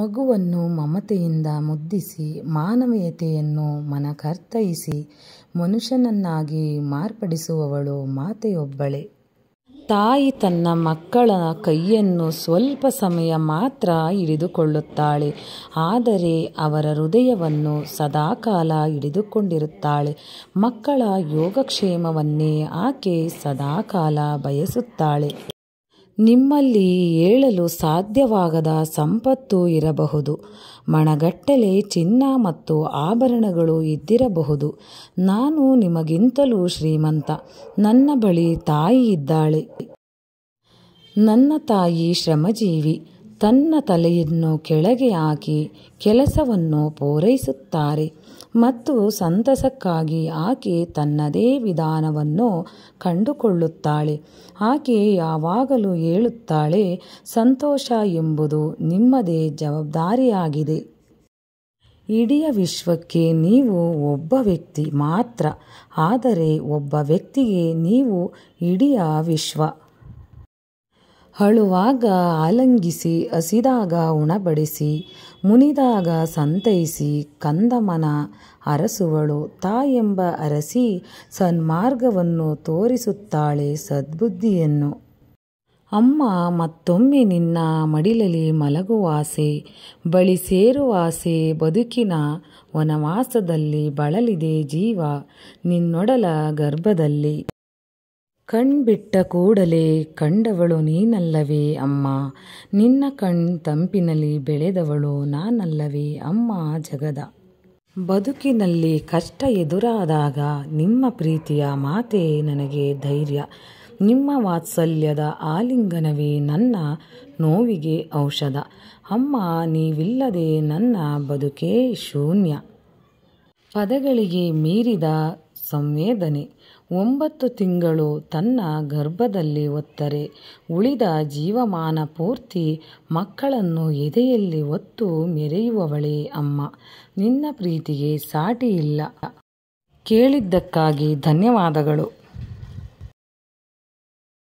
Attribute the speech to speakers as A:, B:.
A: ಮಗುವನ್ನು ಮಮತೆಯಿಂದ ಮುದ್ದಿಸಿ ಮಾನವೀಯತೆಯನ್ನು ಮನಕರ್ತಯಿಸಿ ಮನುಷ್ಯನನ್ನಾಗಿ ಮಾರ್ಪಡಿಸುವವಳು ಮಾತೆಯೊಬ್ಬಳೆ ತಾಯಿ ತನ್ನ ಮಕ್ಕಳ ಕೈಯನ್ನು ಸ್ವಲ್ಪ ಸಮಯ ಮಾತ್ರ ಹಿಡಿದುಕೊಳ್ಳುತ್ತಾಳೆ, ಆದರೆ ಅವರ ಹೃದಯವನ್ನು ಸದಾಕಾಲ ಹಿಡಿದುಕೊಂಡಿರುತ್ತಾಳೆ. ಮಕ್ಕಳ ಯೋಗಕ್ಷೇಮವನ್ನೇ ಆಕೆ ಸದಾಕಾಲ ಬಯಸುತ್ತಾಳೆ. ನಿಮ್ಮಲ್ಲಿ ಏಳಲು ಸಾಧ್ಯವಾಗದ ಸಂಪತ್ತು ಇರಬಹುದು ಮಣಗಟ್ಟಲೆ ಚಿನ್ನ ಮತ್ತು ಆಭರಣಗಳು ಇದ್ದಿರಬಹುದು ನಾನು ನಿಮಗಿಂತಲೂ ಶ್ರೀಮಂತ ನನ್ನ ಬಳಿ ತಾಯಿ ಇದ್ದಾಳೆ ನನ್ನ ತಾಯಿ ಶ್ರಮಜೀವಿ ತನ್ನ ತಲೆಯನ್ನು ಕೆಳಗೆ ಹಾಕಿ ಕೆಲಸವನ್ನು ಪೂರೈಸುತ್ತಾರೆ ಮತ್ತು ಸಂತಸಕ್ಕಾಗಿ ಆಕೆ ತನ್ನದೇ ವಿಧಾನವನ್ನು ಕಂಡುಕೊಳ್ಳುತ್ತಾಳೆ ಆಕೆ ಯಾವಾಗಲೂ ಹೇಳುತ್ತಾಳೆ ಸಂತೋಷ ಎಂಬುದು ನಿಮ್ಮದೇ ಜವಾಬ್ದಾರಿಯಾಗಿದೆ ಇಡೀ ವಿಶ್ವಕ್ಕೆ ನೀವು ಒಬ್ಬ ವ್ಯಕ್ತಿ ಮಾತ್ರ ಆದರೆ ಒಬ್ಬ ವ್ಯಕ್ತಿಗೆ ನೀವು ಇಡೀ ವಿಶ್ವ ಹಳುವಾಗ ಆಲಂಗಿಸಿ ಹಸಿದಾಗ ಉಣಬಡಿಸಿ ಮುನಿದಾಗ ಸಂತೈಸಿ ಕಂದಮನ ಅರಸುವಳು ತಾಯೆಂಬ ಅರಸಿ ಸನ್ಮಾರ್ಗವನ್ನು ತೋರಿಸುತ್ತಾಳೆ ಸದ್ಬುದ್ಧಿಯನ್ನು ಅಮ್ಮ ಮತ್ತೊಮ್ಮೆ ನಿನ್ನ ಮಡಿಲಲಿ ಮಲಗುವಾಸೆ ಬಳಿ ಸೇರುವಾಸೆ ಬದುಕಿನ ವನವಾಸದಲ್ಲಿ ಬಳಲಿದೆ ಜೀವ ನಿನ್ನೊಡಲ ಗರ್ಭದಲ್ಲಿ ಕಣ್ಬಿಟ್ಟ ಕೂಡಲೇ ಕಂಡವಳು ನೀನಲ್ಲವೇ ಅಮ್ಮ ನಿನ್ನ ಕಣ್ ತಂಪಿನಲ್ಲಿ ಬೆಳೆದವಳು ನಾನಲ್ಲವೇ ಅಮ್ಮ ಜಗದ ಬದುಕಿನಲ್ಲಿ ಕಷ್ಟ ಎದುರಾದಾಗ ನಿಮ್ಮ ಪ್ರೀತಿಯ ಮಾತೆ ನನಗೆ ಧೈರ್ಯ ನಿಮ್ಮ ವಾತ್ಸಲ್ಯದ ಆಲಿಂಗನವೇ ನನ್ನ ನೋವಿಗೆ ಔಷಧ ಅಮ್ಮ ನೀವಿಲ್ಲದೆ ನನ್ನ ಬದುಕೇ ಶೂನ್ಯ ಪದಗಳಿಗೆ ಮೀರಿದ ಸಂವೇದನೆ ಒಂಬತ್ತು ತಿಂಗಳು ತನ್ನ ಗರ್ಭದಲ್ಲಿ ಒತ್ತರೆ ಉಳಿದ ಜೀವಮಾನ ಪೂರ್ತಿ ಮಕ್ಕಳನ್ನು ಎದೆಯಲ್ಲಿ ಒತ್ತು ಮೆರೆಯುವವಳೇ ಅಮ್ಮ ನಿನ್ನ ಪ್ರೀತಿಗೆ ಸಾಟಿಯಿಲ್ಲ ಕೇಳಿದ್ದಕ್ಕಾಗಿ ಧನ್ಯವಾದಗಳು